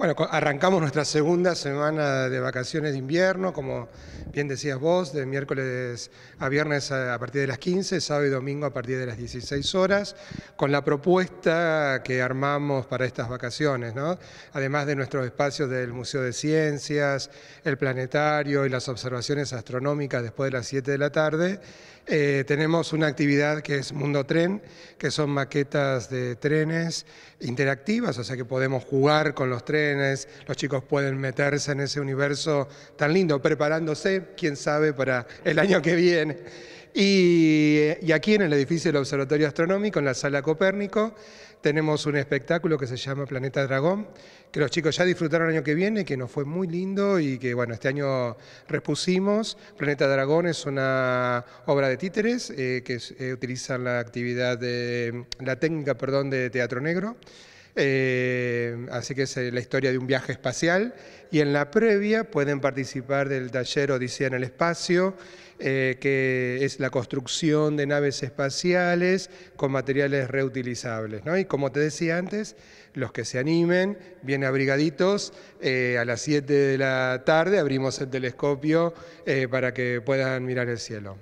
Bueno, arrancamos nuestra segunda semana de vacaciones de invierno, como bien decías vos, de miércoles a viernes a partir de las 15, sábado y domingo a partir de las 16 horas, con la propuesta que armamos para estas vacaciones, Además de nuestros espacios del Museo de Ciencias, el Planetario y las observaciones astronómicas después de las 7 de la tarde, eh, tenemos una actividad que es Mundo Tren, que son maquetas de trenes interactivas, o sea que podemos jugar con los trenes los chicos pueden meterse en ese universo tan lindo, preparándose, quién sabe, para el año que viene. Eh, y, aquí en el edificio del Observatorio Astronómico, en la sala Copérnico, tenemos un espectáculo que se llama Planeta Dragón, que los chicos ya disfrutaron el año que viene, que nos fue muy lindo y que bueno, este año repusimos. Planeta Dragón es una obra de títeres eh, que utiliza eh, utilizan la actividad de, la técnica perdón, de teatro negro. Eh, así que es eh, la historia de un viaje espacial. Y en la previa pueden participar del taller Odisea en el Espacio, eh, que es la construcción de naves espaciales con materiales reutilizables. Y como te decía antes, los que se animen, bien abrigaditos, a las 7 de la tarde abrimos el telescopio para que puedan mirar el cielo.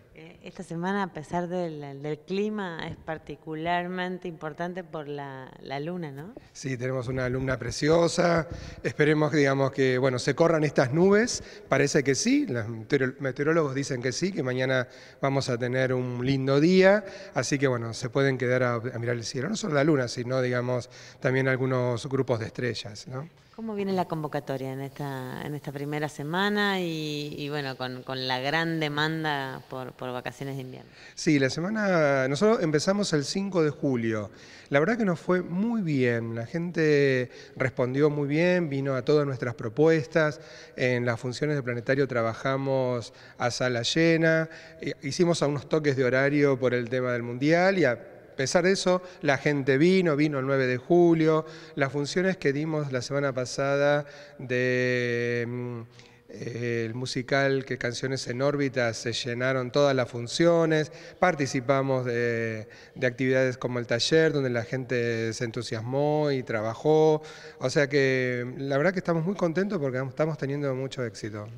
Esta semana, a pesar del, clima, es particularmente importante por la, luna, ¿no? Sí, tenemos una luna preciosa. Esperemos, digamos, que bueno, se corran estas nubes. Parece que sí. Los meteorólogos dicen que sí, que mañana vamos a tener un lindo día. Así que bueno, se pueden quedar a, a mirar el cielo. No solo la luna, sino, digamos, también algunos grupos de estrellas, ¿no? ¿Cómo viene la convocatoria en esta, en esta primera semana y, bueno, con, la gran demanda por, vacaciones de invierno? Sí, la semana, nosotros empezamos el 5 de julio. La verdad que nos fue muy bien, la gente respondió muy bien, vino a todas nuestras propuestas, en las funciones de planetario trabajamos a sala llena, eh, hicimos algunos unos toques de horario por el tema del mundial y a pesar de eso, la gente vino, vino el 9 de julio, las funciones que dimos la semana pasada de mm, eh, el musical que Canciones en órbita se llenaron todas las funciones, participamos de, actividades como el taller donde la gente se entusiasmó y trabajó, o sea que mm, la verdad que estamos muy contentos porque estamos teniendo mucho éxito.